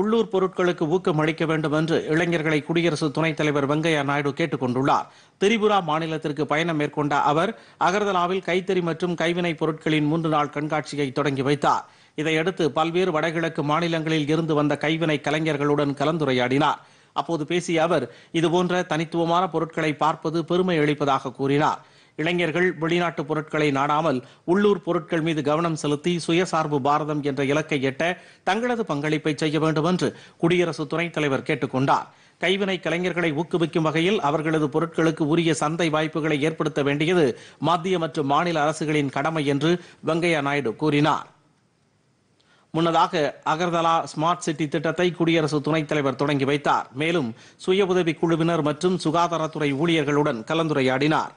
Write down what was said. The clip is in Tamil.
உள்ளூர் பொருட்களுக்கு ஊக்கம் அளிக்க வேண்டும் என்று இளைஞர்களை குடியரசு துணைத் தலைவர் வெங்கையா நாயுடு கேட்டுக் கொண்டுள்ளார் திரிபுரா மாநிலத்திற்கு பயணம் மேற்கொண்ட அவர் அகர்தலாவில் கைத்தறி மற்றும் கைவினைப் பொருட்களின் மூன்று நாள் கண்காட்சியை தொடங்கி வைத்தார் இதையடுத்து பல்வேறு வடகிழக்கு மாநிலங்களில் இருந்து வந்த கைவினை கலைஞர்களுடன் கலந்துரையாடினார் அப்போது பேசிய அவர் இதுபோன்ற தனித்துவமான பொருட்களை பார்ப்பது பெருமை அளிப்பதாக கூறினார் இளைஞர்கள் வெளிநாட்டு பொருட்களை நாடாமல் உள்ளூர் பொருட்கள் மீது கவனம் செலுத்தி சுயசார்பு பாரதம் என்ற இலக்கை எட்ட தங்களது பங்களிப்பை செய்ய வேண்டும் என்று குடியரசு துணைத் தலைவர் கேட்டுக் கொண்டார் கைவினை கலைஞர்களை ஊக்குவிக்கும் வகையில் அவர்களது பொருட்களுக்கு உரிய சந்தை வாய்ப்புகளை ஏற்படுத்த வேண்டியது மத்திய மற்றும் மாநில அரசுகளின் கடமை என்று வெங்கையா நாயுடு கூறினார் முன்னதாக அகர்தலா ஸ்மார்ட் சிட்டி திட்டத்தை குடியரசு துணைத் தலைவர் தொடங்கி வைத்தார் மேலும் சுய உதவி குழுவினர் மற்றும் சுகாதாரத்துறை ஊழியர்களுடன் கலந்துரையாடினார்